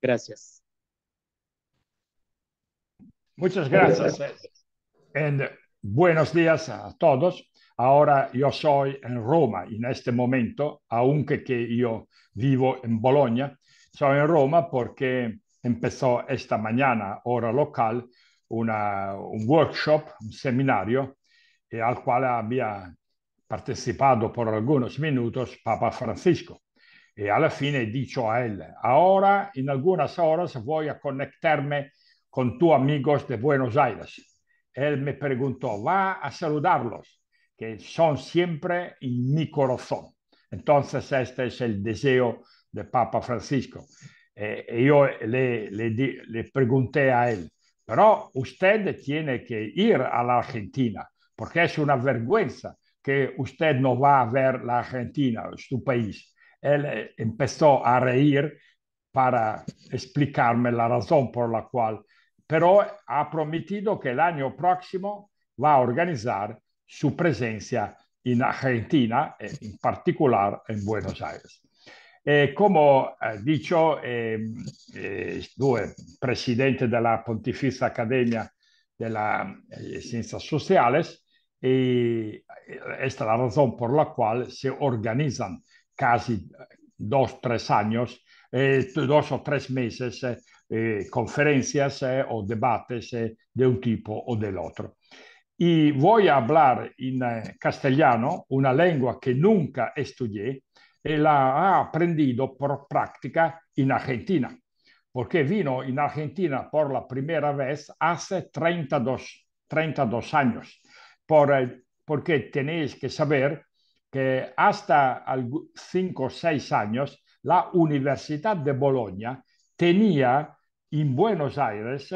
Gracias. Muchas gracias. Eh, buenos días a todos. Ahora yo soy en Roma en este momento, aunque que yo vivo en Bolonia. Soy en Roma porque empezó esta mañana, hora local, una, un workshop, un seminario, eh, al cual había participado por algunos minutos Papa Francisco. E fin fine dicho a él, ahora, en algunas horas, voy a conectarme con tus amigos de Buenos Aires. E él me preguntó, va a saludarlos, que son siempre en mi corazón. Entonces, este es el deseo de Papa Francisco. Eh, yo le, le, le pregunté a él, pero usted tiene que ir a la Argentina, porque es una vergüenza que usted no va a ver la Argentina, su país. Él empezó a reír para explicarme la razón por la cual, pero ha prometido que el año próximo va a organizar su presencia en Argentina, eh, en particular en Buenos Aires. Eh, come ha dicho, eh, due presidente della Pontificia Accademia della eh, Ciencias Sociales, y eh, esta es la razón por la cual se organizan casi dos, tres años, eh, dos o tres meses, eh, eh, conferencias o debates de un tipo o del otro. Y voy a hablar en castellano, una lengua que nunca estudié, y la he aprendido por práctica en Argentina, porque vino en Argentina por la primera vez hace 32, 32 años, por, porque tenéis que saber que hasta 5 o 6 años la Universidad de Bologna tenía en Buenos Aires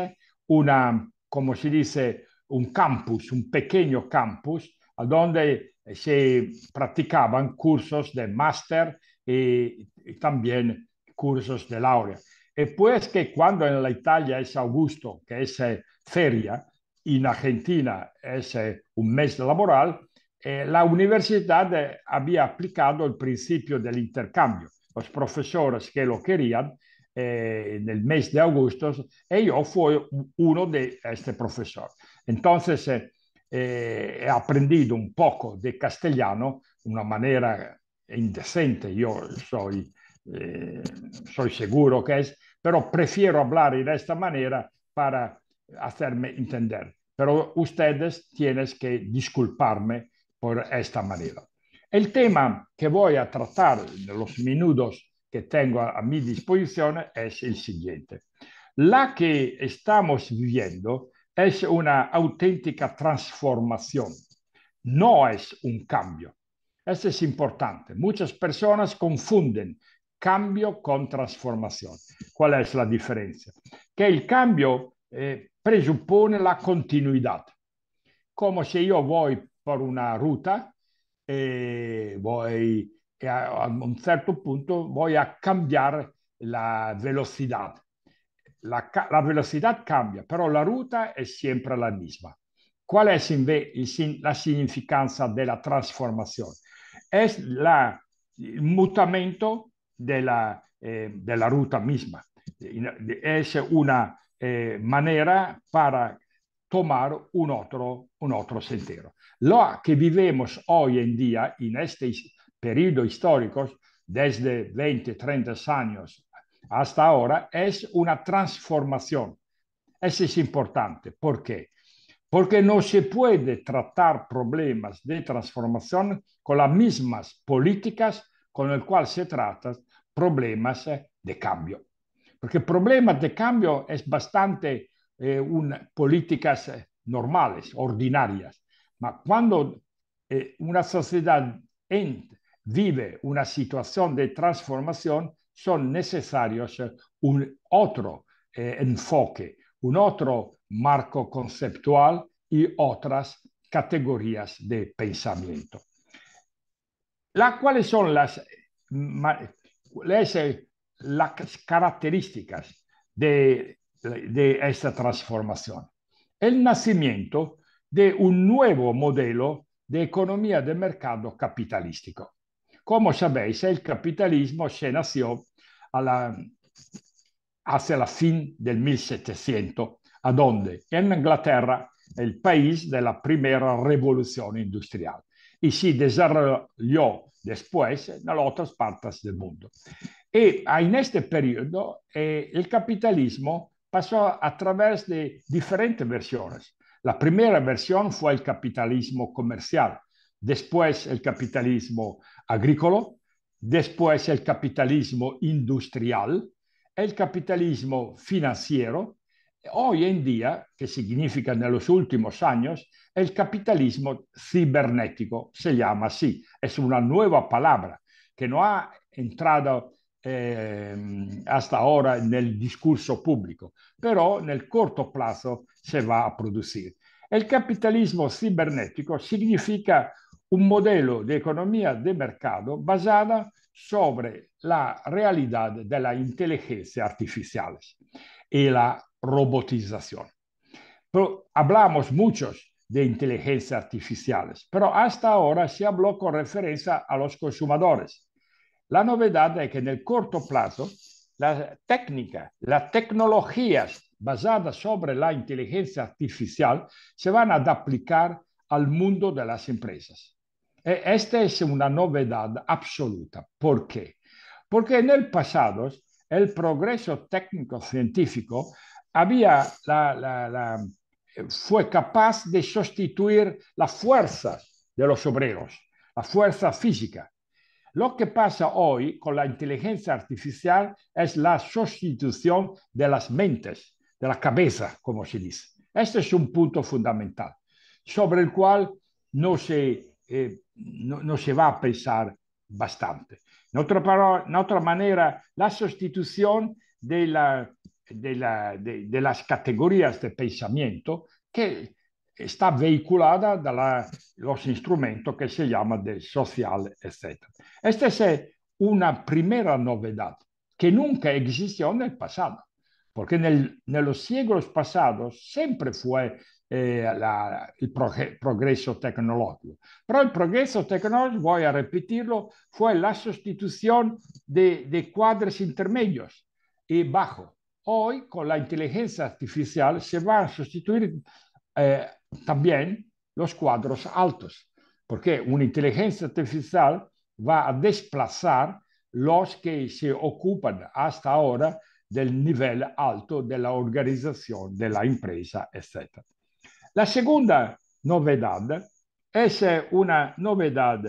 una, como se dice, un campus, un pequeño campus, donde se practicaban cursos de máster y, también cursos de laurea. Y pues que cuando en la Italia es agosto, que es eh, feria, en Argentina es eh, un mes laboral, eh, la universidad eh, había aplicado el principio del intercambio. Los profesores que lo querían eh, en el mes de agosto y e yo fui uno de estos profesores. Entonces he aprendido un poco de castellano, una manera indecente, yo soy, soy seguro que es, pero prefiero hablar de esta manera para hacerme entender. Pero ustedes tienen que disculparme por esta manera. El tema que voy a tratar en los minutos que tengo a, mi disposición es el siguiente. La que estamos viviendo es una auténtica transformación, no es un cambio. Esto es importante. Muchas personas confunden cambio con transformación. ¿Cuál es la diferencia? Que el cambio eh, presupone la continuidad, como si yo voy fare una ruta e, vuoi, e a, un certo punto vuoi cambiare la velocità. La, la velocità cambia, però la ruta è sempre la misma. Qual è invece la significanza della trasformazione? È la, il mutamento della, eh, della ruta misma. È una eh, maniera per tomar un otro, un otro Lo que vivimos hoy en día, en este periodo histórico, desde 20, 30 años hasta ahora, es una transformación. Eso es importante. ¿Por qué? Porque no se puede tratar problemas de transformación con las mismas políticas con las cuales se trata problemas de cambio. Porque problemas de cambio es bastante eh, políticas eh, normales, ordinarias. Pero cuando eh, una sociedad vive una situación de transformación, son necesarios un otro enfoque, un otro marco conceptual y otras categorías de pensamiento. ¿Cuáles son las, las características de de esta transformación. El nacimiento de un nuevo modelo de economía de mercado capitalístico. Como sabéis, el capitalismo se nació a la, hacia la fin del 1700, a donde en Inglaterra, el país de la primera revolución industrial, y se desarrolló después en las otras partes del mundo. Y en este periodo eh, el capitalismo pasó a través de diferentes versiones. La primera versión fue el capitalismo comercial, después el capitalismo agrícola, después el capitalismo industrial, el capitalismo financiero, hoy en día, que significa en los últimos años, el capitalismo cibernético, se llama así, es una nueva palabra que no ha entrado Ehm, ahora hasta el discurso público, pero en el corto plazo se va a producir. El capitalismo cibernético significa un modelo de economía de mercado basada sobre la realidad e de la inteligencia artificial y la robotización. hablamos muchos de inteligencia artificial, pero hasta ahora se habló con referencia a los consumidores. La novedad es que en el corto plazo, la técnica, las tecnologías basadas sobre la inteligencia artificial se van a aplicar al mundo de las empresas. E, esta es una novedad absoluta. ¿Por qué? Porque en el pasado el progreso técnico-científico había fue capaz de sustituir las fuerza de los obreros, la fuerza física, lo que pasa hoy con la inteligencia artificial es la sustitución de las mentes, de la cabeza, como se dice. Este es un punto fundamental sobre el cual no se, eh, no, va a pensar bastante. En otra, otra manera, la sustitución de las categorías de pensamiento que Está vehiculada de los instrumentos que se llama de social, etc. Esta es una primera novedad que nunca existió en el pasado, porque en los siglos pasados siempre fue eh, el progreso tecnológico. Pero el progreso tecnológico, voy a repetirlo, fue la sustitución de, de intermedios y e bajo Hoy, con la inteligencia artificial, se va a sustituir eh, también los cuadros altos, porque una inteligencia artificial va a desplazar los que se ocupan hasta ahora del nivel alto de la organización de la empresa, etc. La segunda novedad es eh, una novedad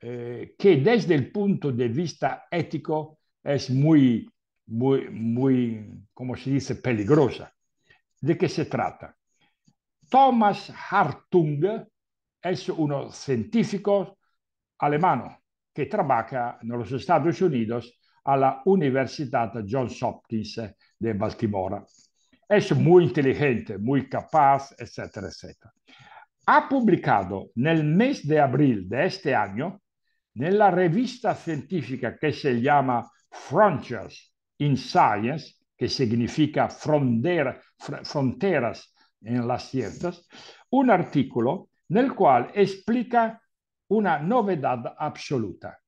eh, que desde el punto de vista ético es muy, muy, muy, como se dice, peligrosa. ¿De qué se trata? Thomas Hartung es uno científico alemán que trabaja en los Estados Unidos a la Universidad Johns Hopkins de Baltimore. Es muy inteligente, muy capaz, etcétera, etcétera. Ha publicado en el mes de abril de este año en la revista científica que se llama Frontiers in Science, que significa fronteras en las ciencias, un artículo en el cual explica una novedad absoluta,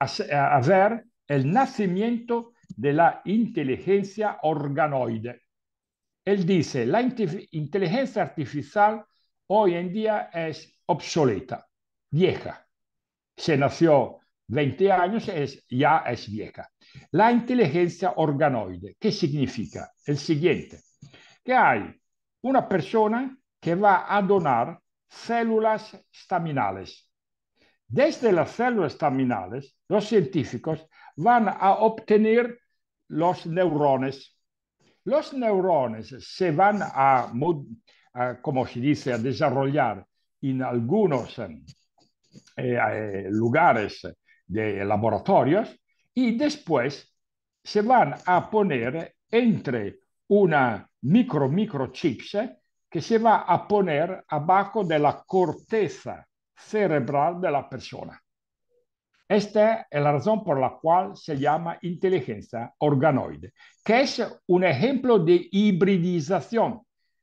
a ver el nacimiento de la inteligencia organoide. Él dice, la inteligencia artificial hoy en día es obsoleta, vieja. Se nació 20 años, es, ya es vieja. La inteligencia organoide, ¿qué significa? El siguiente que hay una persona que va a donar células staminales. Desde las células staminales, los científicos van a obtener los neurones. Los neurones se van a, como se dice, a desarrollar en algunos eh, eh, lugares de laboratorios y después se van a poner entre una micro microchips que se va a poner abajo de la corteza cerebral de la persona. Esta es la razón por la cual se llama inteligencia organoide, que es un ejemplo de hibridización.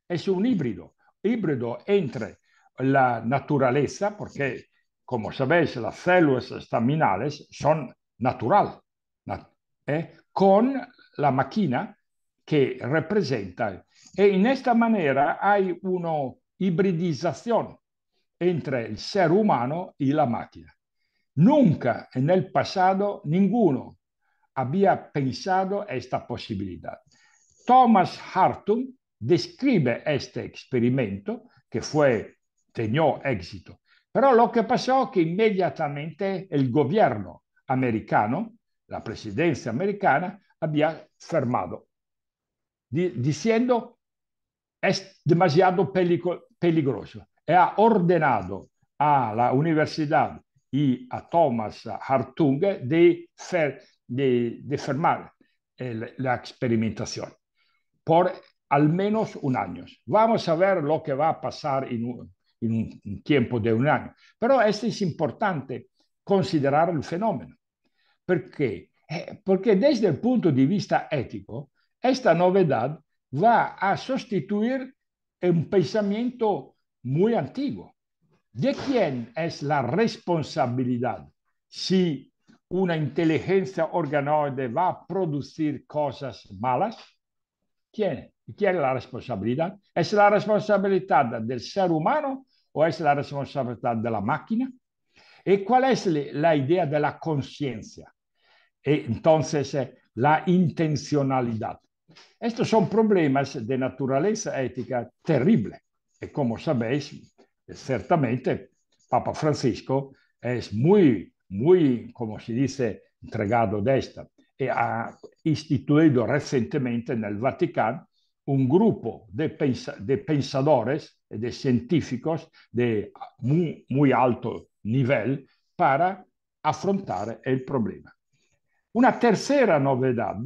Es un híbrido, híbrido entre la naturaleza, porque como sabéis, las células estaminales son natural, eh, con la máquina che rappresenta. E in questa maniera hay una hibridización entre il ser humano e la máquina. Nunca en el pasado ninguno había a questa possibilità. Thomas Hartung descrive questo experimento che fue, tenió éxito, Però lo che passò è che inmediatamente il governo americano, la presidenza americana, había fermato diciendo es demasiado peligroso. Y e ha ordenado a la universidad y a Thomas Hartung de, la experimentación por al menos un año. Vamos a ver lo que va a pasar en un, tiempo de un año. Pero esto es importante considerar el fenómeno. ¿Por qué? Eh, porque desde el punto de vista ético, esta novedad va a sustituir un pensamiento muy antiguo. ¿De quién es la responsabilidad si una inteligencia organoide va a producir cosas malas? ¿Quién? ¿Quién es la responsabilidad? ¿Es la responsabilidad del ser humano o es la responsabilidad de la máquina? ¿Y cuál es la idea de la conciencia? Entonces, eh, la intencionalidad. Estos son problemas de naturaleza ética terrible. Y como sabéis, ciertamente Papa Francisco es muy, muy, como se dice, entregado de esta y e ha instituido recientemente en el Vaticano un grupo de, pensadores y e de científicos de muy, muy alto nivel para afrontar el problema. Una tercera novedad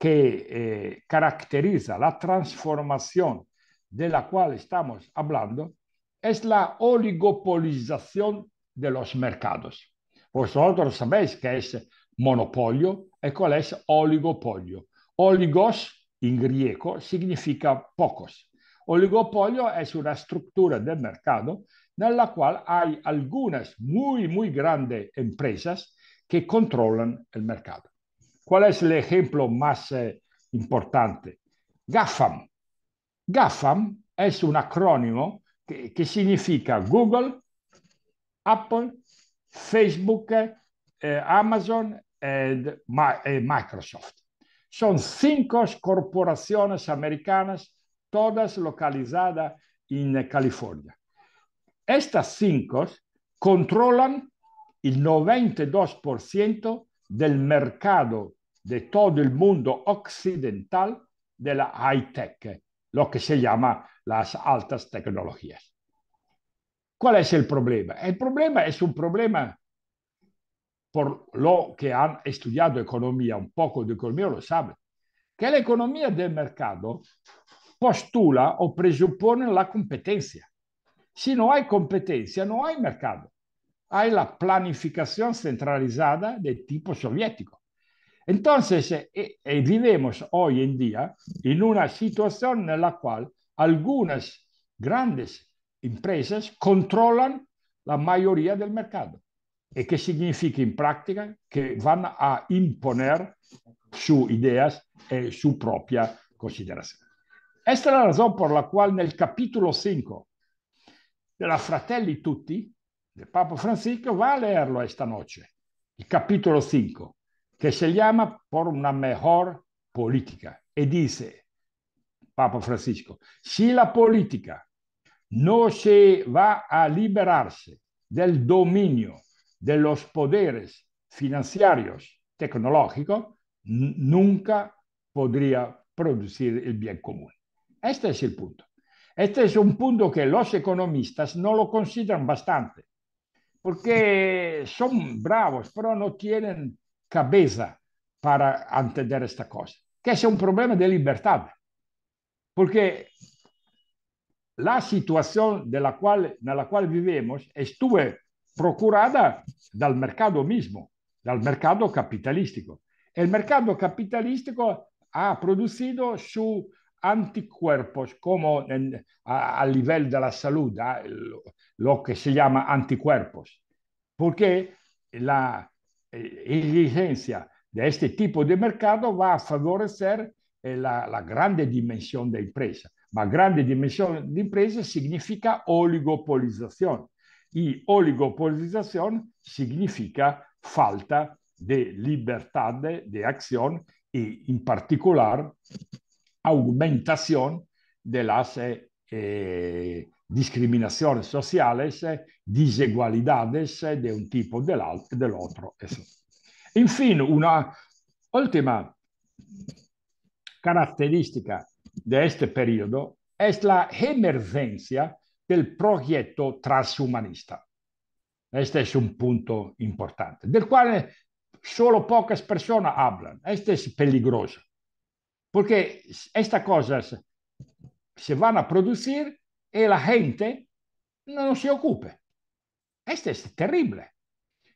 que eh, caracteriza la transformación de la cual estamos hablando es la oligopolización de los mercados. Vosotros sabéis qué es monopolio y ¿eh? cuál es oligopolio. Oligos en griego significa pocos. Oligopolio es una estructura del mercado en la cual hay algunas muy, muy grandes empresas que controlan el mercado. ¿Cuál es el ejemplo más eh, importante? GAFAM. GAFAM es un acrónimo que, significa Google, Apple, Facebook, eh, Amazon y eh, Microsoft. Son cinco corporaciones americanas, todas localizadas en California. Estas cinco controlan el 92% del mercado de todo el mundo occidental de la high-tech, lo que se llama las altas tecnologías. ¿Cuál es el problema? El problema es un problema, por lo que han estudiado economía, un poco de economía lo saben, que la economía del mercado postula o presupone la competencia. Si no hay competencia, no hay mercado. Hay la planificación centralizada de tipo soviético entonces, eh, eh, eh, vivimos hoy en día en una situación en la cual algunas grandes empresas controlan la mayoría del mercado. ¿Y qué significa en práctica? Que van a imponer sus ideas y su propia consideración. Esta es la razón por la cual en el capítulo 5 de La Fratelli Tutti, de Papa Francisco, va a leerlo esta noche, el capítulo 5, que se llama por una mejor política. Y dice Papa Francisco, si la política no se va a liberarse del dominio de los poderes financieros tecnológicos, nunca podría producir el bien común. Este es el punto. Este es un punto que los economistas no lo consideran bastante, porque son bravos, pero no tienen cabeça para entender esta coisa. Que esse é um problema de liberdade. Porque a situação nella quale, nella quale vivemos estuve procurada dal mercado mesmo, dal mercado capitalístico. E o mercado capitalístico ha produzido su anticuerpos, como a, a livello della salute, ¿eh? lo che se chiama anticuerpos. perché la, exigencia de este tipo de mercado va a favorecer eh, la, la, grande dimensión de empresa. La grande dimensión de empresa significa oligopolización y oligopolización significa falta de libertad de, acción y en particular aumentación de las eh, eh, discriminazioni sociali, desigualdades di un tipo o dell'altro. del Infine, una ultima caratteristica di questo periodo è la emergenza del proyecto transhumanista. Questo è un punto importante, del quale solo poche persone parlano. Questo è peligroso, perché queste cose, se van a producir e la gente non si ocupa. Questo è terribile.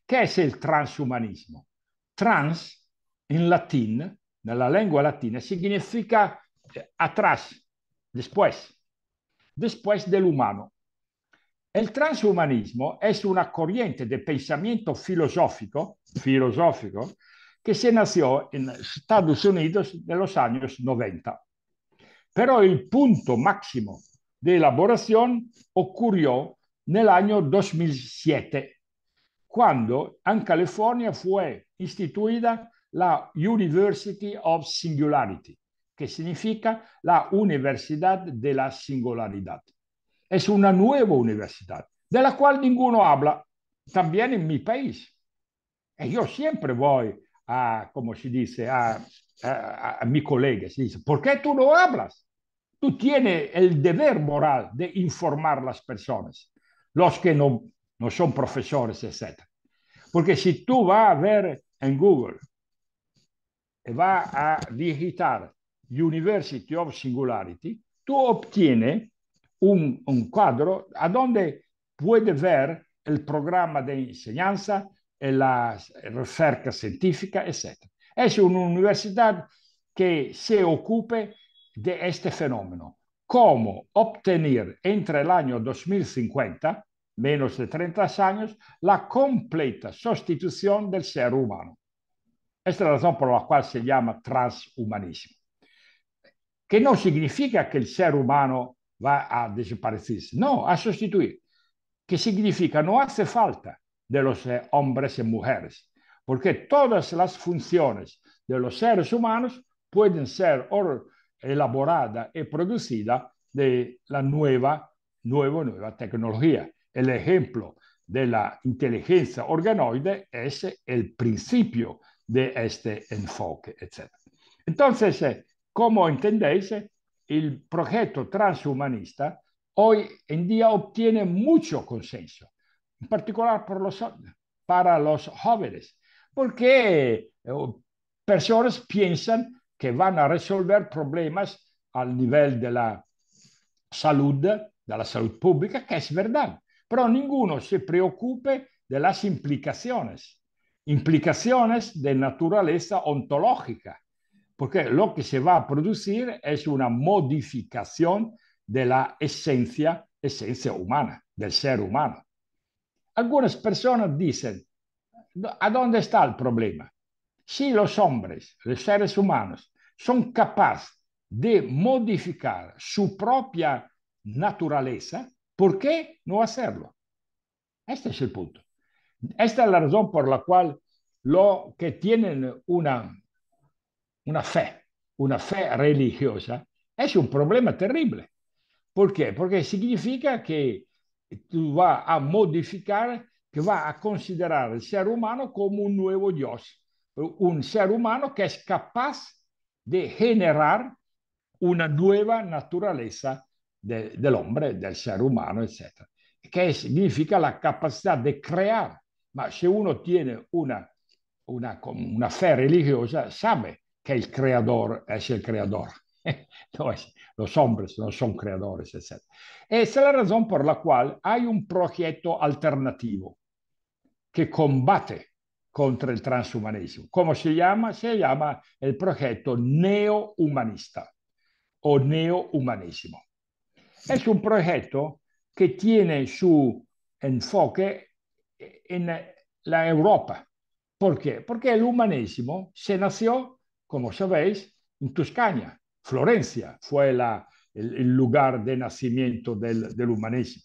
Che è il transumanismo? Trans, in latin, nella lingua latina, significa cioè, atrás, después, después del humano. El transhumanismo es una corriente di pensamento filosofico, filosófico que se nació en Estados Unidos de los años 90. Però il punto máximo de elaboración ocurrió en el año 2007, cuando en California fue instituida la University of Singularity, que significa la Universidad de la Singularidad. Es una nueva universidad de la cual ninguno habla, también en mi país. Y yo siempre voy a, como se dice, a, a, a, a mi colega, se dice, ¿por qué tú no hablas? tú tienes el deber moral de informar las personas, los que no, son profesores, etc. Porque si tú vas a ver en Google, vas a digitar University of Singularity, tú obtienes un, cuadro a donde puede ver el programa de enseñanza, la recerca científica, etc. Es una universidad que se ocupe de este fenómeno. ¿Cómo obtener entre el año 2050, menos de 30 años, la completa sustitución del ser humano? Esta es la razón por la cual se llama transhumanismo. Que no significa que el ser humano va a desaparecer, no, a sustituir. Que significa no hace falta de los eh, hombres y mujeres, porque todas las funciones de los seres humanos pueden ser elaborada y producida de la nueva, nueva, nueva tecnología. El ejemplo de la inteligencia organoide es el principio de este enfoque, etc. Entonces, eh, como entendéis, eh, el proyecto transhumanista hoy en día obtiene mucho consenso, en particular por los, para los jóvenes, porque eh, personas piensan que van a resolver problemas al nivel de la salud, de la salud pública, que es verdad. Pero ninguno se preocupe de las implicaciones, implicaciones de naturaleza ontológica, porque lo que se va a producir es una modificación de la esencia, esencia humana, del ser humano. Algunas personas dicen, ¿a dónde está el problema? Si los hombres, los seres humanos, son capaces de modificar su propia naturaleza, ¿por qué no hacerlo? Este es el punto. Esta es la razón por la cual lo que tienen una, una fe, una fe religiosa, es un problema terrible. ¿Por qué? Porque significa que tú vas a modificar, que va a considerar el ser humano como un nuevo Dios un ser humano que es capaz de generar una nueva naturaleza del hombre, del ser humano, etc. Que significa la capacidad de crear. Ma Si uno tiene una, una, fe religiosa, sabe que el creador es el creador. los hombres no son creadores, etc. Esa es la razón por la cual hay un proyecto alternativo que combate contra el transhumanismo. ¿Cómo se llama? Se llama el proyecto neo o neo-humanismo. Es un proyecto que tiene su enfoque en la Europa. ¿Por qué? Porque el humanismo se nació, como sabéis, en Toscana. Florencia fue el, lugar de nacimiento del, humanismo, humanismo,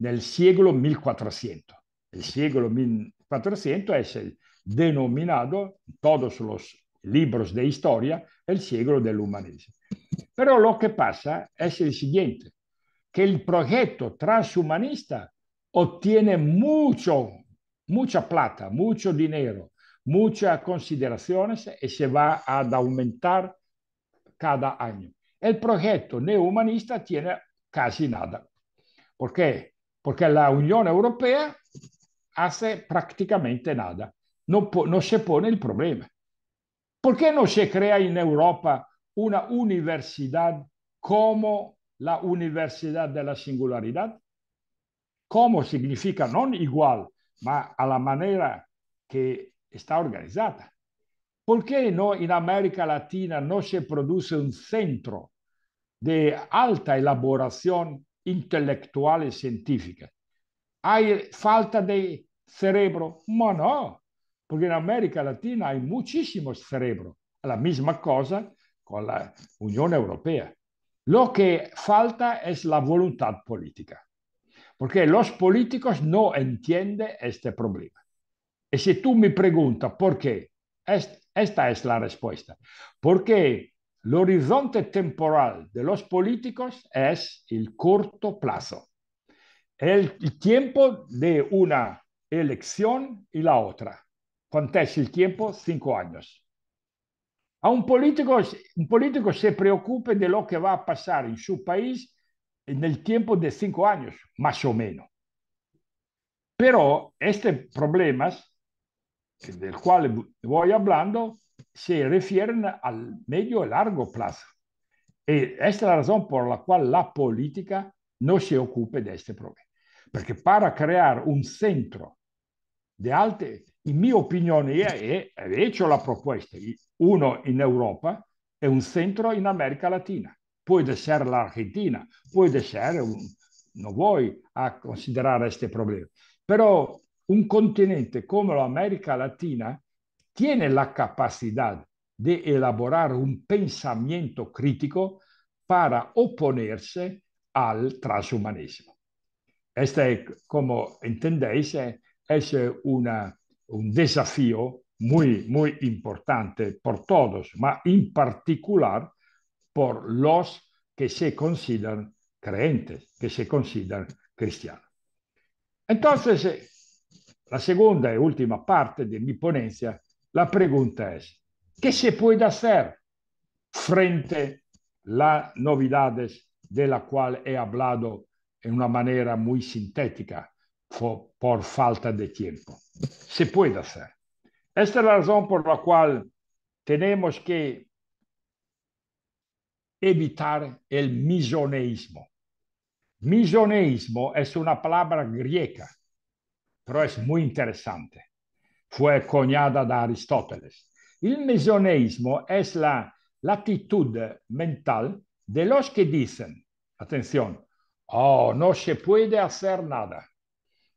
el siglo 1400. El siglo 1400 es el, denominado, todos los libros de historia, el siglo del humanismo. Pero lo que pasa es el siguiente, que el proyecto transhumanista obtiene mucho, mucha plata, mucho dinero, muchas consideraciones y se va a aumentar cada año. El proyecto neohumanista tiene casi nada. ¿Por qué? Porque la Unión Europea hace prácticamente nada. No se pone el problema. ¿Por qué no se crea en Europa una universidad como la Universidad de la Singularidad? Como significa no igual, ma a la manera que está organizada. ¿Por qué no en América Latina no se produce un centro de alta elaboración intelectual y científica? ¿Hay falta de cerebro? ¡ma no porque en América Latina hay muchísimo cerebro. La misma cosa con la Unión Europea. Lo que falta es la voluntad política, porque los políticos no entienden este problema. Y si tú me preguntas por qué, esta es la respuesta. Porque el horizonte temporal de los políticos es el corto plazo, el tiempo de una elección y la otra es el tiempo, cinco años. A un político, un político se preocupe de lo que va a pasar en su país en el tiempo de cinco años, más o menos. Pero estos problemas del cual voy hablando se refieren al medio y largo plazo. Y esta es la razón por la cual la política no se ocupe de este problema. Porque para crear un centro de alta in mia opinione, è, e ho la proposta, uno in Europa e un centro in America Latina. Può essere l'Argentina, può essere, un, non vuoi a considerare questo problema, però un continente come l'America Latina tiene la capacità di elaborare un pensamiento critico per opponersi al transumanesimo. Questa è, come intendesse, è una un desafío muy, muy importante por todos, pero en particular por los que se consideran creyentes, que se consideran cristianos. Entonces, eh, la segunda y última parte de mi ponencia, la pregunta es, ¿qué se puede hacer frente a las novedades de las cuales he hablado en una manera muy sintética? por falta de tiempo. Se puede hacer. Esta es la razón por la cual tenemos que evitar el misoneísmo. Misoneísmo es una palabra griega, pero es muy interesante. Fue coñada de Aristóteles. El misoneísmo es la, actitud mental de los que dicen, atención, oh, no se puede hacer nada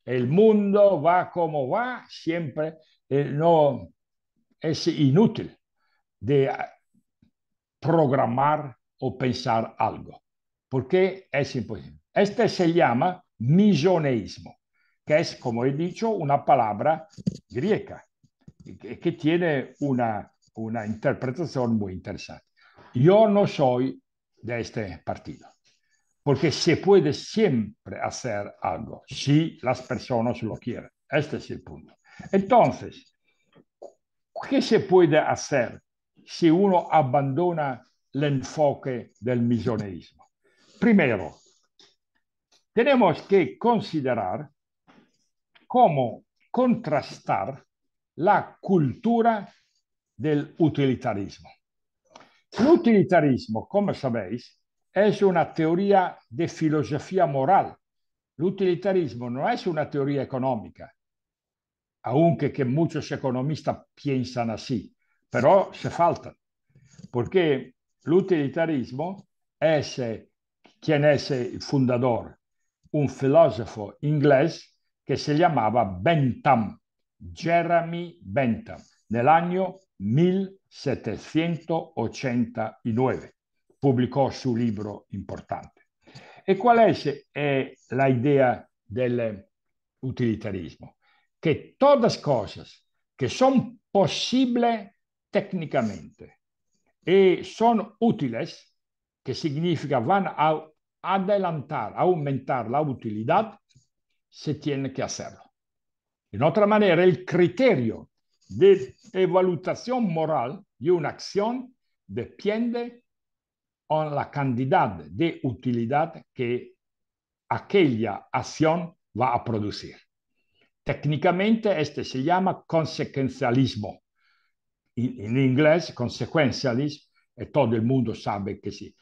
el mundo va como va, siempre eh, no es inútil de programar o pensar algo, porque es imposible. Este se llama misoneísmo, que es, como he dicho, una palabra griega, que, que tiene una, una interpretación muy interesante. Yo no soy de este partido porque se puede siempre hacer algo si las personas lo quieren. Este es el punto. Entonces, ¿qué se puede hacer si uno abandona el enfoque del misionerismo? Primero, tenemos que considerar cómo contrastar la cultura del utilitarismo. El utilitarismo, como sabéis, es una teoría de filosofía moral. El utilitarismo no es una teoría económica, aunque que muchos economistas piensan así, pero se falta, porque el utilitarismo es eh, quien es eh, el fundador, un filósofo inglés che se chiamava Bentham, Jeremy Bentham, nell'anno 1789 pubblicò su libro importante. E qual è, l'idea dell'utilitarismo? Che tutte le cose che sono possibili tecnicamente e sono utili, che significa vanno a adelantar, aumentare la utilità, se tiene che hacerlo. In otra manera, el criterio de evaluación moral de una acción On la cantidad de utilidad que aquella acción va a producir. Técnicamente este se llama consecuencialismo. En, en inglés, consequentialism, eh, todo el mundo sabe que sí.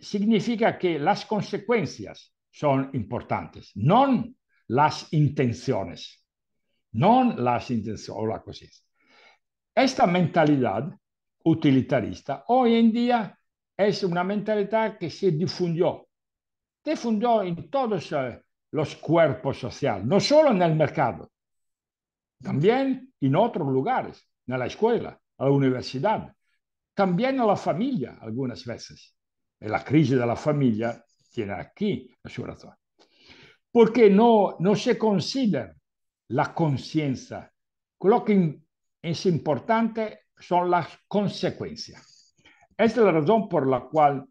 Significa que las consecuencias son importantes, no las intenciones. No las intenciones o la Esta mentalidad utilitarista hoy en día es una mentalidad que se difundió, difundió en todos eh, los cuerpos sociales, no solo en el mercado, también en otros lugares, en la escuela, en la universidad, también en la familia algunas veces. Eh, la crisis de la familia tiene aquí su razón. Porque no se considera la conciencia. Lo que es importante son las consecuencias es la razón por la cual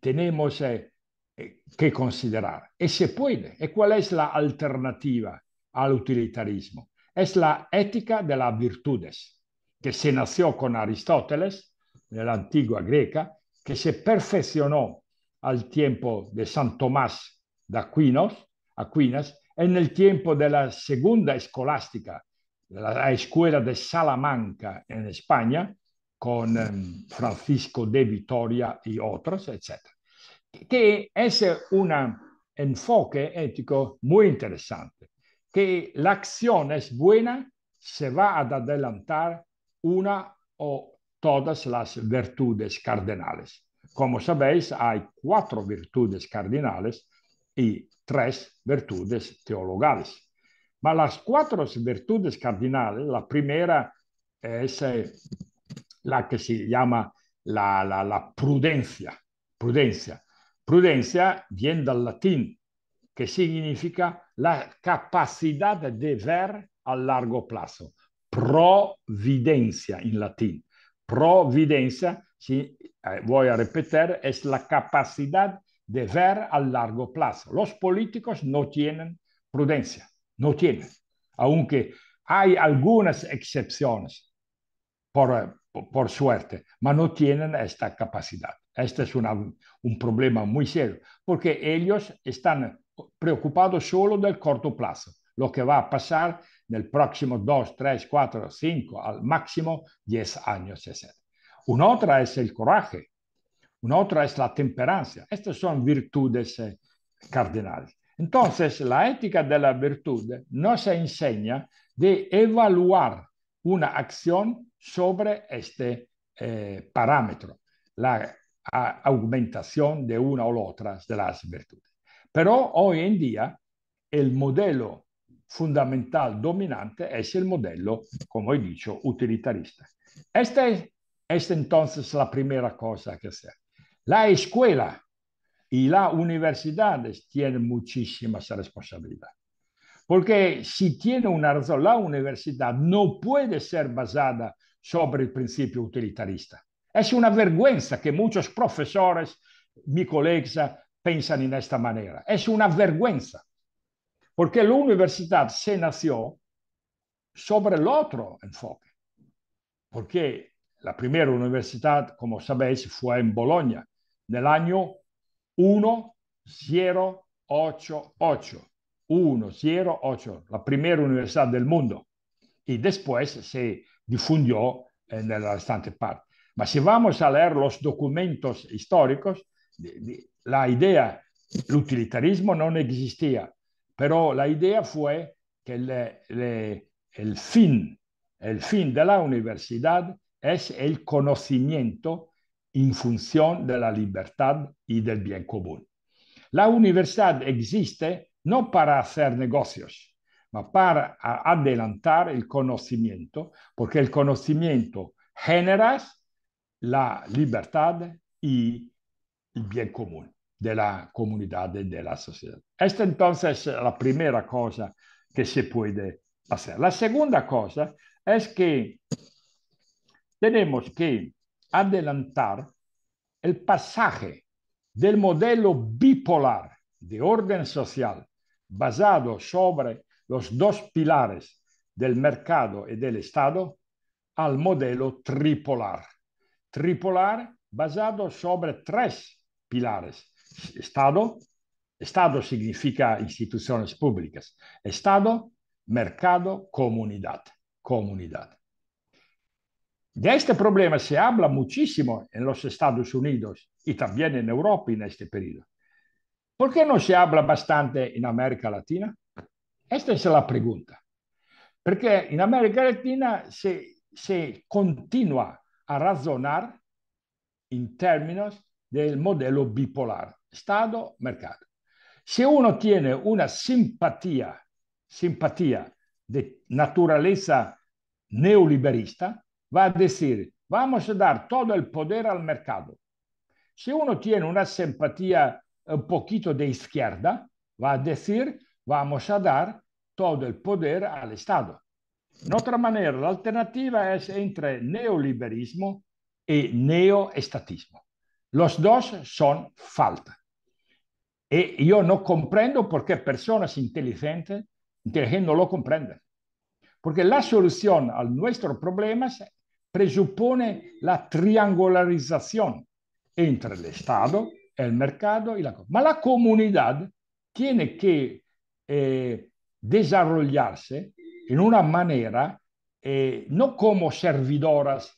tenemos eh, eh, que considerar. ¿Y se puede? ¿Y cuál es la alternativa al utilitarismo? Es la ética de las virtudes, que se nació con Aristóteles, en la antigua Greca, que se perfeccionó al tiempo de San Tomás de Aquinos, Aquinas, en el tiempo de la segunda escolástica, la escuela de Salamanca en España, con ehm, Francisco de Vitoria y otros, etc. Que es un enfoque ético muy interesante, que la acción es buena, se va a adelantar una o todas las virtudes cardinales. Como sabéis, hay cuatro virtudes cardinales y tres virtudes teologales. Pero las cuatro virtudes cardinales, la primera es eh, la que se llama la, prudencia, prudencia. Prudencia viene del latín, que significa la capacidad de ver a largo plazo. Providencia en latín. Providencia, si, eh, voy a repetir, es la capacidad de ver a largo plazo. Los políticos no tienen prudencia, no tienen, aunque hay algunas excepciones por, eh, por suerte, pero no tienen esta capacidad. Este es un problema muy serio, porque ellos están preocupados solo del corto plazo, lo que va a pasar en el próximo 2, 3, 4, 5, al máximo 10 años, etc. Una otra es el coraje, una otra es la temperancia. Estas son virtudes eh, cardinales. Entonces, la ética de la virtud nos enseña de evaluar una acción sobre este eh, parámetro, la aumentación de una o otra de las virtudes. Pero hoy en día el modelo fundamental dominante es el modelo, como he dicho, utilitarista. Esta es, entonces la primera cosa que hacer. La escuela y la universidades tienen muchísimas responsabilidades. Porque si tiene una razón, la universidad no puede ser basada sobre el principio utilitarista. Es una vergüenza que muchos profesores, mi colega, piensan de esta manera. Es una vergüenza, porque la universidad se nació sobre el otro enfoque, porque la primera universidad, como sabéis, fue en Bolonia, el año 1088. 1088, la primera universidad del mundo. Y después se difundió en la restante parte. Pero si vamos a leer los documentos históricos, la idea, el utilitarismo no existía, pero la idea fue que el, fin, el fin de la universidad es el conocimiento en función de la libertad y del bien común. La universidad existe no para hacer negocios, para adelantar el conocimiento, porque el conocimiento genera la libertad y el bien común de la comunidad y e de la sociedad. Esta entonces es la primera cosa que se puede hacer. La segunda cosa es que tenemos que adelantar el pasaje del modelo bipolar de orden social basado sobre los dos pilares del mercado y del Estado al modelo tripolar. Tripolar basado sobre tres pilares. Estado, Estado significa instituciones públicas. Estado, mercado, comunidad. comunidad. De este problema se habla muchísimo en los Estados Unidos y también en Europa en este periodo. ¿Por qué no se habla bastante en América Latina? Esta es la pregunta. Porque en América Latina se, continúa a razonar en términos del modelo bipolar, Estado-mercado. Si uno tiene una simpatía, simpatía de naturaleza neoliberista, va a decir, vamos a dar todo el poder al mercado. Si uno tiene una simpatía un poquito de izquierda, va a decir, vamos a dar todo el poder al Estado. En otra manera, la alternativa es entre neoliberalismo y neoestatismo. Los dos son falta. Y yo no comprendo por qué personas inteligentes, no lo comprenden. Porque la solución a nuestros problemas presupone la triangularización entre el Estado, el mercado y la... Pero la comunidad tiene que eh, desarrollarse en una manera eh, no como servidoras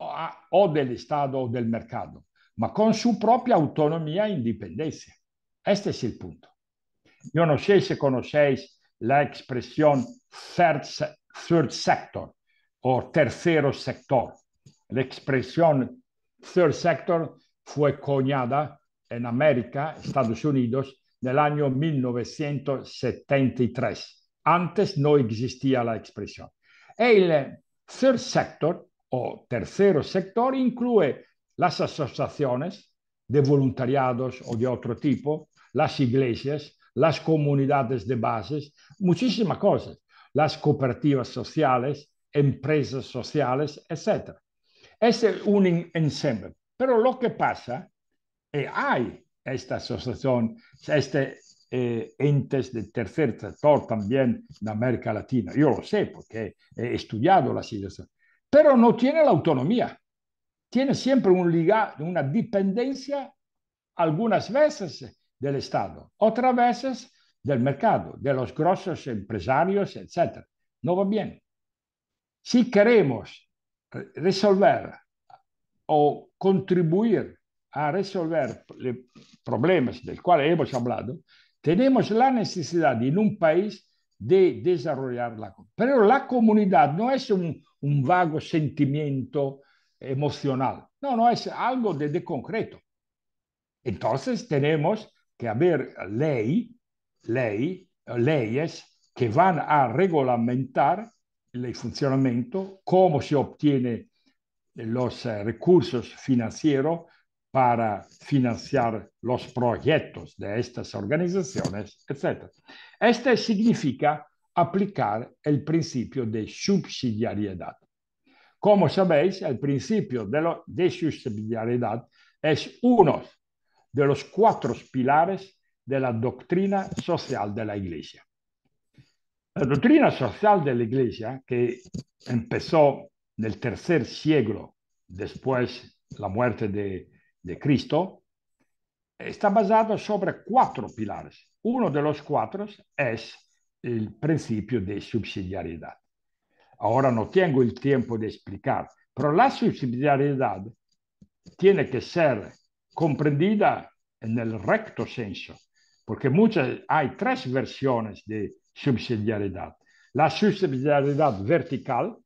ah, o del Estado o del mercado, ma con su propia autonomía e independencia. Este es el punto. Yo no sé si conocéis la expresión third, third sector o tercero sector. La expresión third sector fue coñada en América, Estados Unidos, del año 1973. Antes no existía la expresión. El third sector o tercer sector incluye las asociaciones de voluntariados o de otro tipo, las iglesias, las comunidades de bases, muchísimas cosas, las cooperativas sociales, empresas sociales, etc. Es un ensemble. Pero lo que pasa, que hay esta asociación, este eh, entes del tercer sector también de América Latina. Yo lo sé porque he estudiado la situación, pero no tiene la autonomía. Tiene siempre un una dependencia, algunas veces del Estado, otras veces del mercado, de los grosos empresarios, etc. No va bien. Si queremos resolver o contribuir a resolver problemas del cual hemos hablado, tenemos la necesidad en un país de desarrollar la comunidad. Pero la comunidad no es un, vago sentimiento emocional, no, no es algo de, concreto. Entonces tenemos que haber ley, leyes que van a reglamentar el funcionamiento, cómo se obtienen los eh, recursos financieros, para financiar los proyectos de estas organizaciones, etc. Este significa aplicar el principio de subsidiariedad. Como sabéis, el principio de, lo, subsidiariedad es uno de los cuatro pilares de la doctrina social de la Iglesia. La doctrina social de la Iglesia, que empezó en el tercer siglo después de la muerte de de Cristo está basado sobre cuatro pilares. Uno de los cuatro es el principio de subsidiariedad. Ahora no tengo el tiempo de explicar, pero la subsidiariedad tiene que ser comprendida en el recto senso, porque muchas, hay tres versiones de subsidiariedad. La subsidiariedad vertical,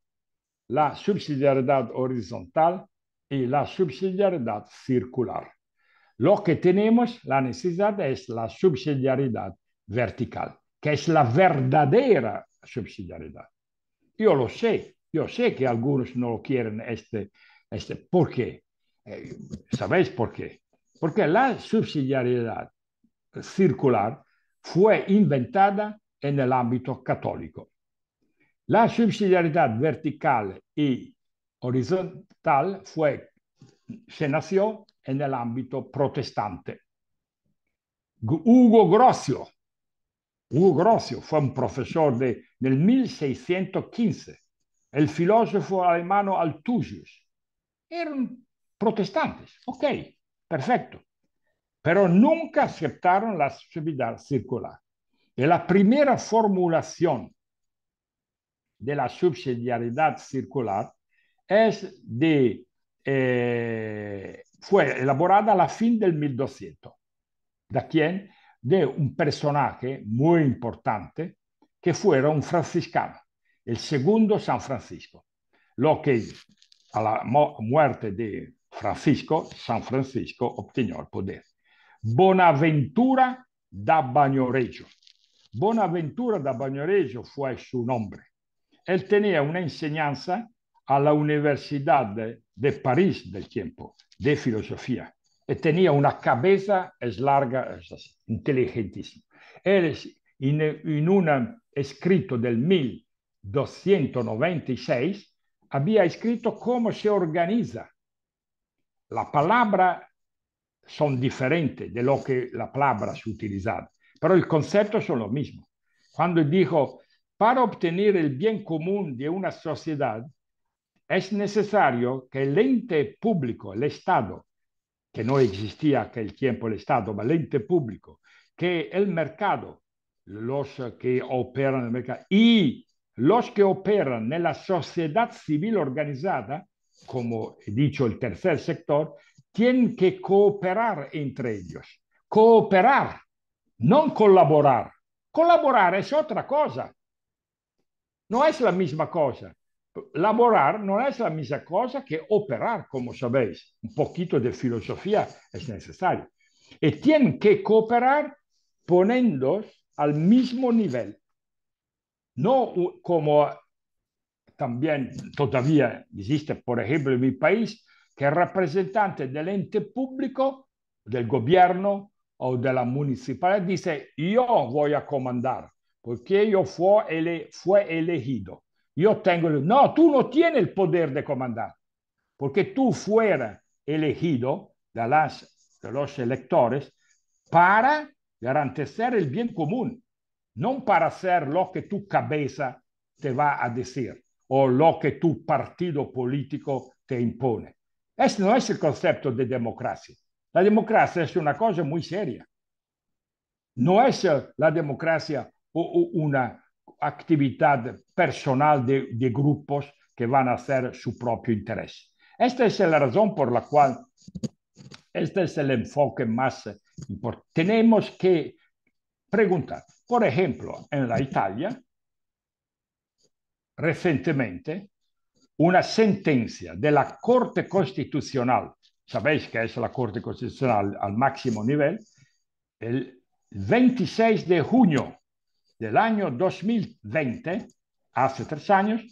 la subsidiariedad horizontal y la subsidiariedad circular. Lo que tenemos, la necesidad es la subsidiariedad vertical, que es la verdadera subsidiariedad. Yo lo sé, yo sé que algunos no lo quieren este, este. ¿Por qué? Eh, ¿Sabéis por qué? Porque la subsidiariedad circular fue inventada en el ámbito católico. La subsidiariedad vertical y horizontal fue, se nació en el ámbito protestante. Hugo Grocio, Hugo Grocio fue un profesor de, del 1615. El filósofo alemán Altusius. Eran protestantes, ok, perfecto. Pero nunca aceptaron la subsidiariedad circular. Y la primera formulación de la subsidiariedad circular es de, eh, fue elaborada a la fin del 1200. ¿De quién? De un personaje muy importante que fuera un franciscano, el segundo San Francisco. Lo que a la muerte de Francisco, San Francisco obtenió el poder. Bonaventura da Bagnoregio. Bonaventura da Bagnoregio fue su nombre. Él tenía una enseñanza a la Universidad de, París del tiempo de filosofía. Y e tenía una cabeza es larga, es inteligentísima. Él en, un escrito del 1296 había escrito cómo se organiza. La palabra son diferentes de lo que la palabra se utiliza pero el concepto son lo mismo. Cuando dijo, para obtener el bien común de una sociedad, es necesario que el ente público, el Estado, que no existía aquel tiempo el Estado, pero el ente público, que el mercado, los que operan en el mercado y los que operan en la sociedad civil organizada, como he dicho, el tercer sector, tienen que cooperar entre ellos. Cooperar, no colaborar. Colaborar es otra cosa. No es la misma cosa. Laborar no es la misma cosa que operar, como sabéis. Un poquito de filosofía es necesario. Y tienen que cooperar poniéndose al mismo nivel. No como también todavía existe, por ejemplo, en mi país, que el representante del ente público, del gobierno o de la municipalidad dice, yo voy a comandar, porque yo fui, fue elegido yo tengo No, tú no tienes el poder de comandar, porque tú fueras elegido de, de los electores para garantizar el bien común, no para hacer lo que tu cabeza te va a decir o lo que tu partido político te impone. Ese no es el concepto de democracia. La democracia es una cosa muy seria. No es eh, la democracia una, actividad personal de, grupos que van a hacer su propio interés. Esta es la razón por la cual este es el enfoque más importante. Tenemos que preguntar, por ejemplo, en la Italia, recientemente, una sentencia de la Corte Constitucional, sabéis que es la Corte Constitucional al máximo nivel, el 26 de junio del año 2020, hace tres años,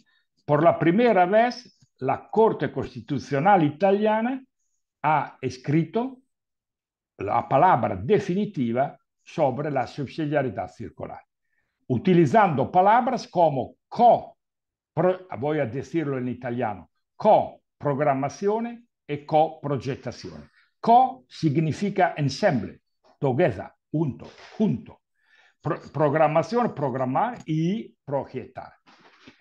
por la primera vez la Corte Constitucional Italiana ha escrito la palabra definitiva sobre la subsidiarietà circolare, utilizando palabras como co, pro, voy a decirlo en italiano, co-programmazione e co-progettazione. Co significa ensemble, together, junto, junto. programación, programar y proyectar.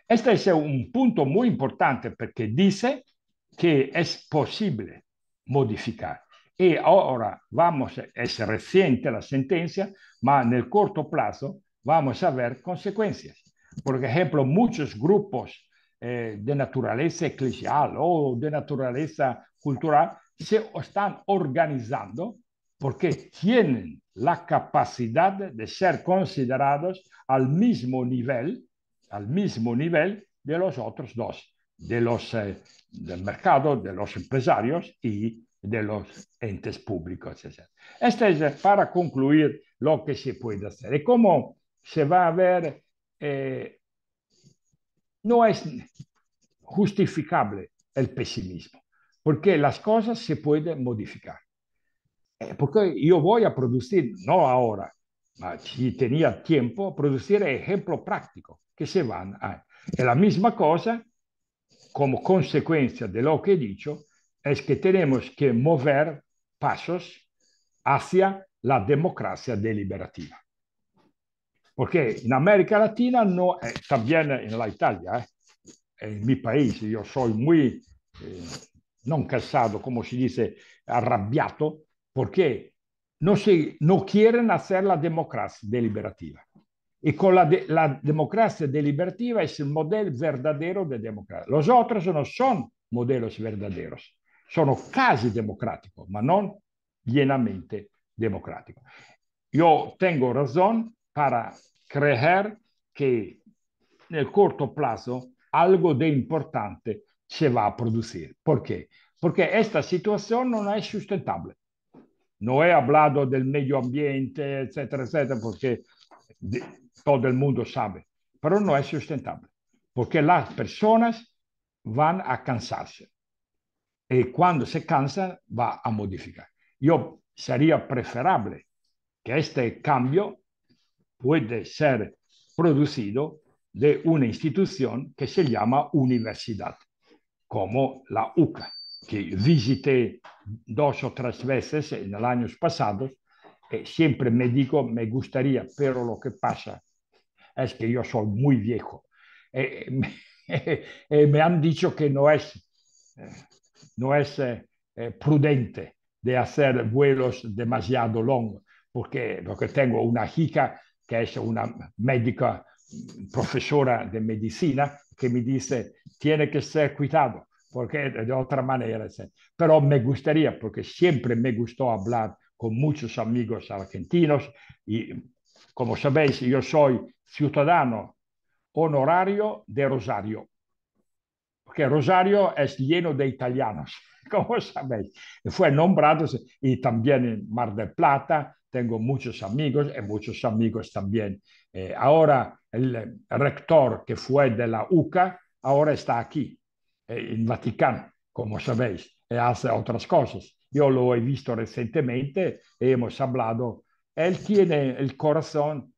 Este es un punto muy importante porque dice que es posible modificar. Y ahora vamos, es reciente la sentencia, pero en el corto plazo vamos a ver consecuencias. Por ejemplo, muchos grupos eh, de naturaleza eclesial o de naturaleza cultural se están organizando porque tienen la capacidad de ser considerados al mismo nivel, al mismo nivel de los otros dos, de los, eh, del mercado, de los empresarios y de los entes públicos. Este es eh, para concluir lo que se puede hacer. Y como se va a ver, eh, no es justificable el pesimismo, porque las cosas se pueden modificar. porque yo voy a producir, no ahora, si tenía tiempo, producir ejemplos prácticos que se van a... Eh. E la misma cosa, como consecuencia de lo que he dicho, es que tenemos que mover pasos hacia la democracia deliberativa. Porque en América Latina, no, eh, también en la Italia, eh, en mi país, yo soy muy, eh, no cansado, como se dice, arrabbiato, porque no, non no quieren hacer la democrazia deliberativa. E con la, de, la democracia deliberativa è il modello verdadero de democrazia. Los otros non sono modelos verdaderos, sono casi democráticos, ma non pienamente democráticos. Io tengo razón para creer che nel corto plazo algo di importante se va a producir. Perché? Perché questa situazione non è sustentabile. no he hablado del medio ambiente, etcétera, etcétera, porque todo el mundo sabe, pero no es sustentable, porque las personas van a cansarse y cuando se cansan va a modificar. Yo sería preferable que este cambio puede ser producido de una institución que se llama universidad, como la UCA, que visité dos o tres veces en los años pasados, siempre me digo, me gustaría, pero lo que pasa es que yo soy muy viejo. Eh, eh, eh, me, han dicho que no es, no es prudente de hacer vuelos demasiado longos, porque lo tengo una hija que es una médica profesora de medicina que me dice, tiene que ser cuidado, porque de otra manera, pero me gustaría, porque siempre me gustó hablar con muchos amigos argentinos y como sabéis, yo soy ciudadano honorario de Rosario, porque Rosario es lleno de italianos, como sabéis. Fue nombrado y también en Mar del Plata tengo muchos amigos y muchos amigos también. Eh, ahora el rector que fue de la UCA, ahora está aquí Eh, il Vaticano, come sapete, e hace altre cose. Io lo ho visto recientemente e hemos parlato. Él tiene el corazón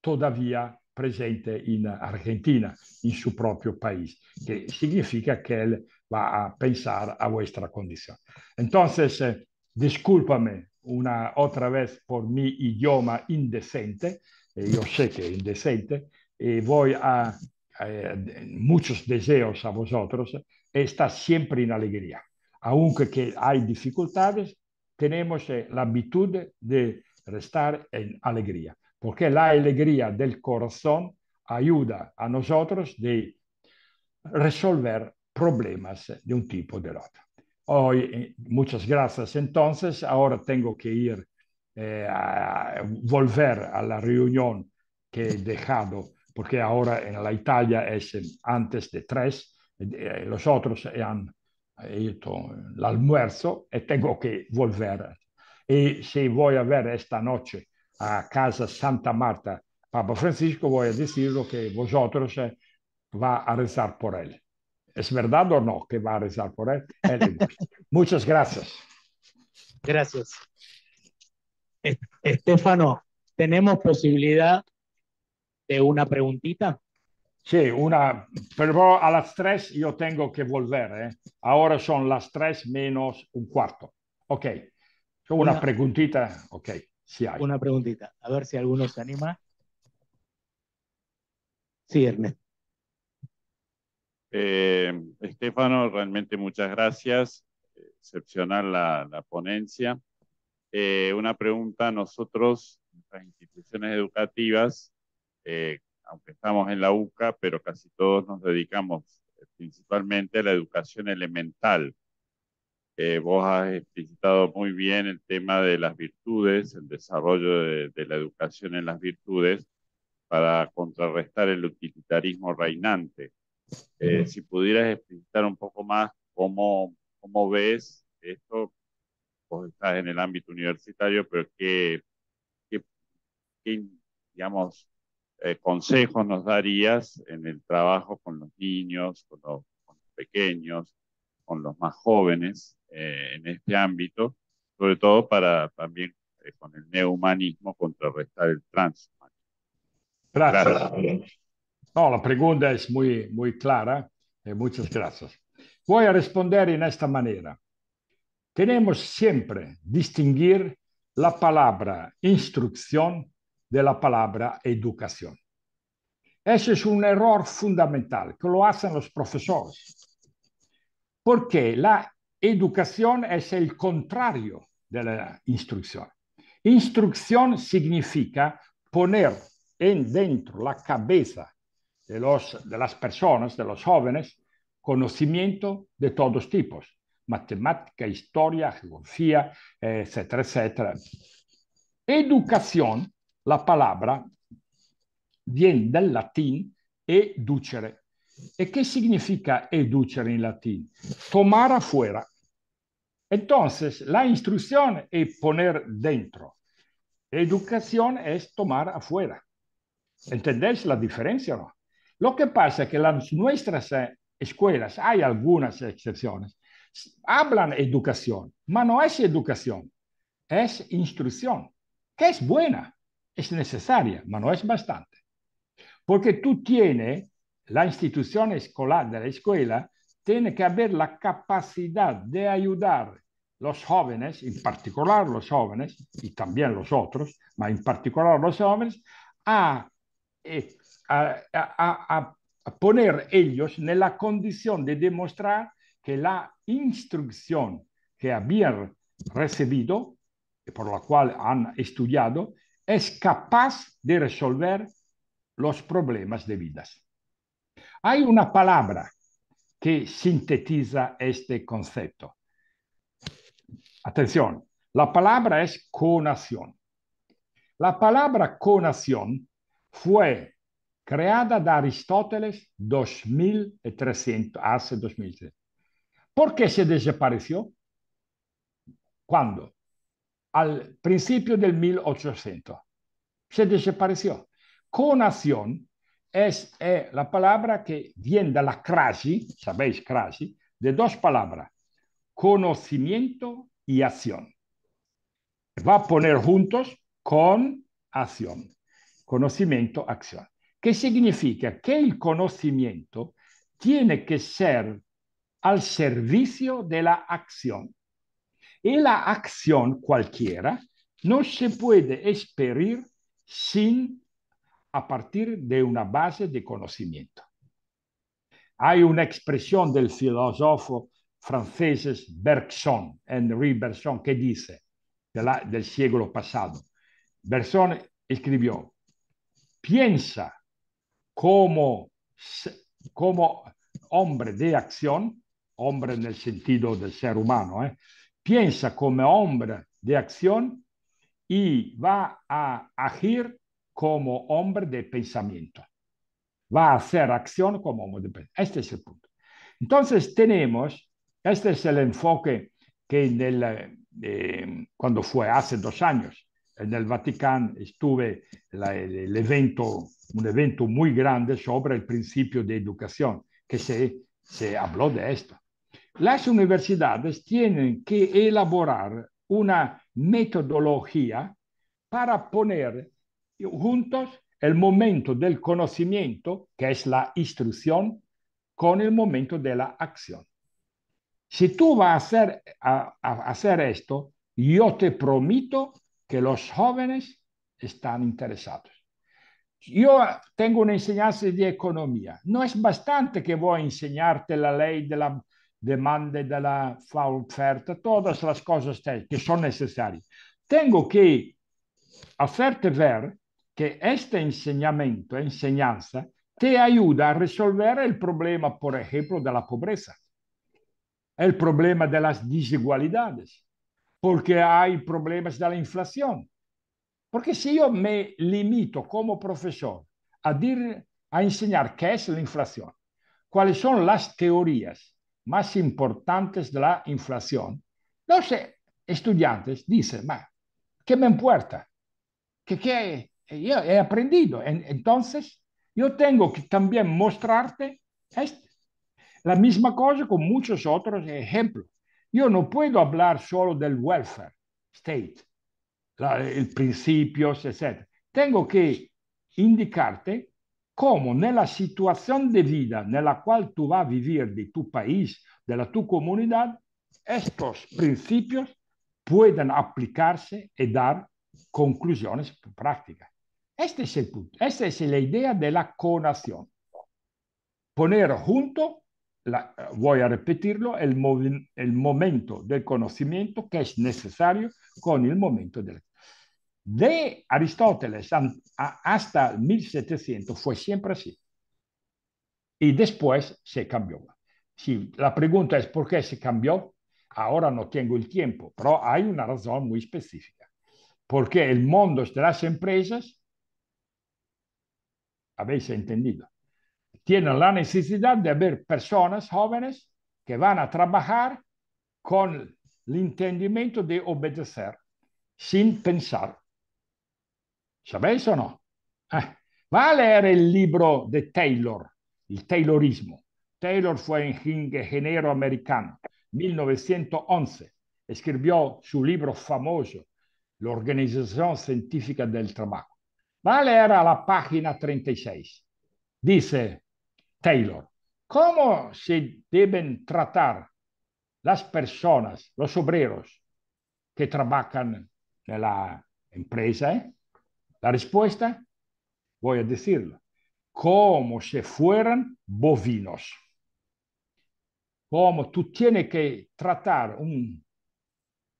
todavía presente in Argentina, in suo proprio paese, che significa che él va a pensar a vuestra condición. Entonces, eh, discúlpame una otra vez por mi idioma indecente, eh, yo sé che è indecente, e voy a Eh, muchos deseos a vosotros, está siempre en alegría. Aunque que hay dificultades, tenemos eh, la virtud de estar en alegría, porque la alegría del corazón ayuda a nosotros de resolver problemas de un tipo de de otro. Hoy, eh, muchas gracias entonces. Ahora tengo que ir a volver a la reunión que he dejado porque ahora en la Italia es antes de tres, eh, eh, los otros han eh, hecho el almuerzo y e tengo que volver. Y e si voy a ver esta noche a casa Santa Marta, Papa Francisco, voy a decirlo que vosotros va a rezar por él. ¿Es verdad o no que va a rezar por él? Muchas gracias. Gracias. E, Estefano, tenemos posibilidad una preguntita. Sí, una, pero a las tres yo tengo que volver. ¿eh? Ahora son las tres menos un cuarto. Ok, una, una preguntita. Ok, sí hay. Una preguntita, a ver si alguno se anima. Sí, Ernesto. Eh, Estefano, realmente muchas gracias. Excepcional la, la ponencia. Eh, una pregunta, nosotros, las instituciones educativas, eh, aunque estamos en la UCA, pero casi todos nos dedicamos eh, principalmente a la educación elemental. Eh, vos has explicitado muy bien el tema de las virtudes, el desarrollo de, la educación en las virtudes para contrarrestar el utilitarismo reinante. si pudieras explicar un poco más cómo, cómo ves esto, vos estás en el ámbito universitario, pero qué, qué, qué digamos, eh, consejos nos darías en el trabajo con los niños, con los, pequeños, con los más jóvenes eh, en este ámbito, sobre todo para también eh, con el neohumanismo contrarrestar el transhumanismo? Gracias. No, la pregunta es muy, muy clara. Eh, muchas gracias. Voy a responder en esta manera. Tenemos siempre distinguir la palabra instrucción de la palabra educación. Ese es un error fundamental que lo hacen los profesores, porque la educación es el contrario de la instrucción. Instrucción significa poner en dentro la cabeza de, los, de las personas, de los jóvenes, conocimiento de todos tipos, matemática, historia, geografía, etcétera, etcétera. Educación la palabra viene del latín educere. ¿Y e qué significa educere en latín? Tomar afuera. Entonces, la instrucción es poner dentro. Educación es tomar afuera. ¿Entendéis la diferencia? No? Lo que pasa es que las nuestras eh, escuelas, hay algunas excepciones, hablan educación, pero no es educación, es instrucción, que es buena es necesaria, pero no es bastante. Porque tú tienes, la institución escolar de la escuela, tiene que haber la capacidad de ayudar los jóvenes, en particular los jóvenes, y también los otros, pero en particular los jóvenes, eh, a, poner ellos en la condición de demostrar que la instrucción que habían recibido, por la cual han estudiado, es capaz de resolver los problemas de vidas. Hay una palabra que sintetiza este concepto. Atención, la palabra es conación. La palabra conación fue creada de Aristóteles 2300, hace 2300. ¿Por qué se desapareció? ¿Cuándo? al principio del 1800. Se desapareció. Con acción es eh, la palabra que viene de la crasi, sabéis crasi, de dos palabras, conocimiento y acción. Va a poner juntos con acción. Conocimiento, acción. ¿Qué significa? Que el conocimiento tiene que ser al servicio de la acción. Y la acción cualquiera no se puede esperar sin a partir de una base de conocimiento. Hay una expresión del filósofo francés Bergson, Henri Bergson, que dice, del siglo pasado, Bergson escribió, piensa como, como hombre de acción, hombre en el sentido del ser humano, ¿eh? piensa como hombre de acción y va a agir como hombre de pensamiento. Va a hacer acción como hombre de pensamiento. Este es el punto. Entonces tenemos, este es el enfoque que eh, cuando fue hace dos años, en el Vaticano estuve el evento, un evento muy grande sobre el principio de educación, que se, se habló de esto. Las universidades tienen que elaborar una metodología para poner juntos el momento del conocimiento, que es la instrucción, con el momento de la acción. Si tú vas a hacer, a hacer esto, yo te prometo que los jóvenes están interesados. Yo tengo una enseñanza de economía. No es bastante que voy a enseñarte la ley de la demande de la oferta, todas las cosas que son necesarias. Tengo que hacerte ver que este enseñamiento, enseñanza, te ayuda a resolver el problema, por ejemplo, de la pobreza, el problema de las desigualdades, porque hay problemas de la inflación. Porque si yo me limito como profesor a, dir, a enseñar qué es la inflación, cuáles son las teorías, más importantes de la inflación, los estudiantes dicen, Ma, ¿qué me importa? ¿Qué, qué yo he aprendido? Entonces, yo tengo que también mostrarte este. la misma cosa con muchos otros ejemplos. Yo no puedo hablar solo del welfare state, el principios, etc. Tengo que indicarte cómo en la situación de vida en la cual tú vas a vivir de tu país, de la, tu comunidad, estos principios puedan aplicarse y dar conclusiones prácticas. Este es el punto, esta es la idea de la conación. Poner junto, voy a repetirlo, el, momento del conocimiento que es necesario con el momento del de Aristóteles hasta 1700 fue siempre así. Y después se cambió. Si la pregunta es por qué se cambió, ahora no tengo el tiempo, pero hay una razón muy específica. Porque el mundo de las empresas, habéis entendido, tiene la necesidad de haber personas jóvenes que van a trabajar con el entendimiento de obedecer sin pensar Sabéis o no? Vale ah, va a leer el libro de Taylor, el Taylorismo. Taylor fue ingeniero americano, 1911. Escribió su libro famoso, La Organización Científica del Trabajo. Va a la página 36. Dice Taylor, ¿cómo se deben tratar las personas, los obreros que trabajan en la empresa? Eh? La respuesta, voy a decirlo, como se fueran bovinos. Como tú tienes que tratar un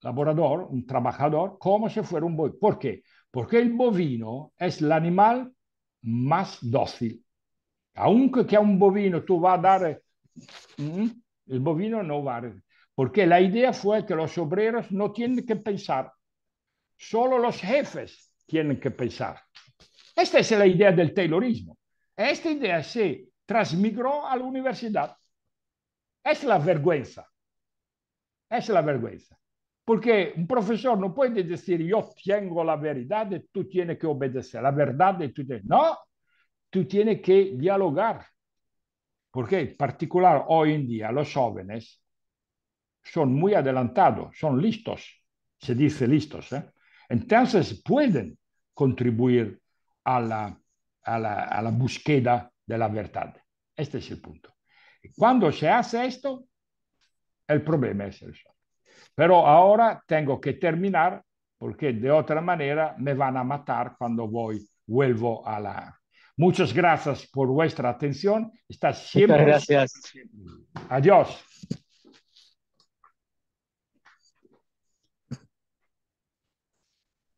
laborador, un trabajador, como si fuera un bovino. ¿Por qué? Porque el bovino es el animal más dócil. Aunque que a un bovino tú vas a dar, el bovino no va a... Porque la idea fue que los obreros no tienen que pensar, solo los jefes tienen que pensar. Esta es la idea del Taylorismo. Esta idea se transmigró a la universidad. Es la vergüenza. Es la vergüenza. Porque un profesor no puede decir yo tengo la verdad y tú tienes que obedecer. La verdad y tú No, tú tienes que dialogar. Porque en particular hoy en día los jóvenes son muy adelantados, son listos. Se dice listos. ¿eh? Entonces pueden contribuir a la, a la, a la búsqueda de la verdad. Este es el punto. Cuando se hace esto, el problema es el sol. Pero ahora tengo que terminar porque de otra manera me van a matar cuando voy, vuelvo a la... Muchas gracias por vuestra atención. Está siempre... gracias. Adiós.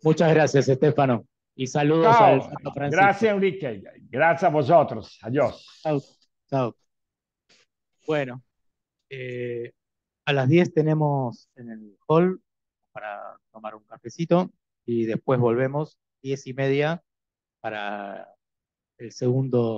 Muchas gracias, Estefano. Y saludos Francisco. Gracias, Enrique. Gracias a vosotros. Adiós. Chao. Bueno, eh, a las 10 tenemos en el hall para tomar un cafecito y después volvemos 10 y media para el segundo.